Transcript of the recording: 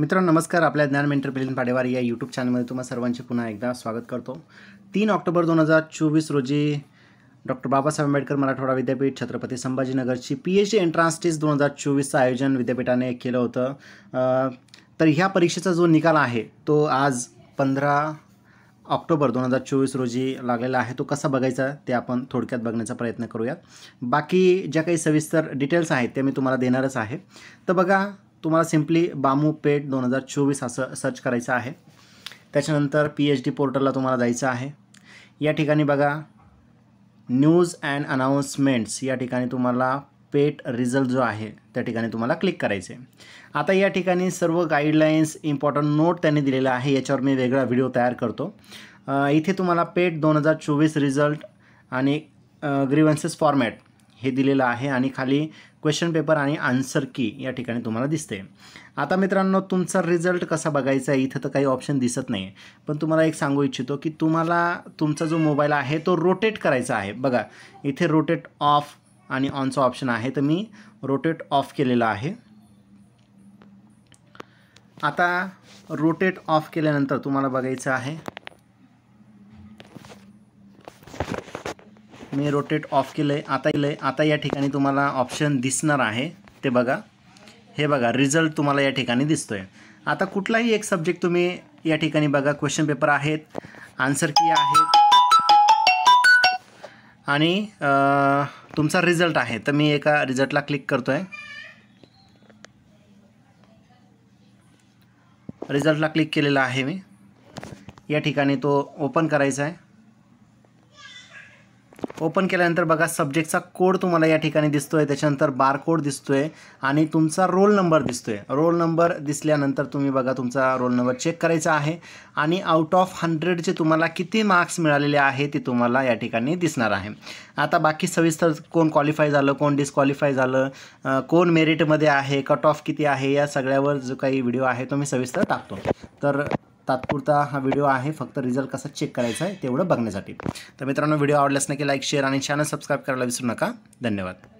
मित्रांनो नमस्कार आपल्या ज्ञान मेंटर मिलिंद पाडेवार या यूट्यूब चॅनलमध्ये तुम्हाला सर्वांचे पुन्हा एकदा स्वागत करतो तीन ऑक्टोबर दोन हजार चोवीस रोजी डॉक्टर बाबासाहेब आंबेडकर मराठवाडा विद्यापीठ छत्रपती संभाजीनगरची P H D entrance test दोन हजार चोवीसचं आयोजन विद्यापीठाने केलं होतं तर ह्या परीक्षेचा जो निकाल आहे तो आज पंधरा ऑक्टोबर दोन हजार चोवीस रोजी लागलेला आहे तो कसा बघायचा ते आपण थोडक्यात बघण्याचा प्रयत्न करूयात बाकी ज्या काही सविस्तर डिटेल्स आहेत ते मी तुम्हाला देणारच आहे तर बघा तुम्हाला सिम्पली बामू पेट दोन हजार चोवीस असं सर्च करायचं आहे त्याच्यानंतर पी एच डी पोर्टलला तुम्हाला जायचं आहे या ठिकाणी बघा न्यूज अँड अनाऊन्समेंट्स या ठिकाणी तुम्हाला पेट रिझल्ट जो आहे त्या ठिकाणी तुम्हाला क्लिक करायचे आता या ठिकाणी सर्व गाईडलाईन्स इम्पॉर्टंट नोट त्यांनी दिलेला आहे याच्यावर मी वेगळा व्हिडिओ तयार करतो इथे तुम्हाला पेट दोन हजार चोवीस रिझल्ट आणि ग्रीवन्सेस फॉर्मॅट हे दिलेलं आहे आणि खाली क्वेश्चन पेपर आणि आन्सर की या ठिकाणी तुम्हाला दिसते आता मित्रांनो तुमचा रिझल्ट कसा बघायचा आहे इथं तर काही ऑप्शन दिसत नाही पण तुम्हाला एक सांगू इच्छितो की तुम्हाला तुमचा जो मोबाईल आहे तो रोटेट करायचा आहे बघा इथे रोटेट ऑफ आणि ऑनचा ऑप्शन आहे तर मी रोटेट ऑफ केलेला आहे आता रोटेट ऑफ केल्यानंतर तुम्हाला बघायचं आहे मी रोटेट ऑफ केलं आहे आता केलं आहे आता या ठिकाणी तुम्हाला ऑप्शन दिसणार आहे ते बघा हे बघा रिझल्ट तुम्हाला या ठिकाणी दिसतो आहे आता कुठलाही एक सब्जेक्ट तुम्ही या ठिकाणी बघा क्वेश्चन पेपर आहेत आन्सर की आहे आणि तुमचा रिझल्ट आहे तर मी एका रिझल्टला क्लिक करतो आहे रिझल्टला क्लिक केलेला आहे मी या ठिकाणी तो ओपन करायचा आहे ओपन केल्यानंतर बघा सब्जेक्टचा कोड तुम्हाला या ठिकाणी दिसतो आहे त्याच्यानंतर बारकोड दिसतो आहे आणि तुमचा रोल नंबर दिसतो आहे रोल नंबर दिसल्यानंतर तुम्ही बघा तुमचा रोल नंबर चेक करायचा आहे आणि आउट ऑफ हंड्रेडचे तुम्हाला किती मार्क्स मिळालेले आहे ते तुम्हाला या ठिकाणी दिसणार आहे आता बाकी सविस्तर कोण क्वालिफाय झालं कोण डिस्क्वालिफाय झालं कोण मेरिटमध्ये आहे कट ऑफ किती आहे या सगळ्यावर जो काही व्हिडिओ आहे तो मी सविस्तर टाकतो तर तात्पुरता हा व्हिडिओ आहे फक्त रिझल्ट कसा चेक करायचा आहे तेवढं बघण्यासाठी तर मित्रांनो व्हिडिओ आवडल्यास नक्की लाईक शेअर आणि चॅनल सबस्क्राईब करायला विसरू नका धन्यवाद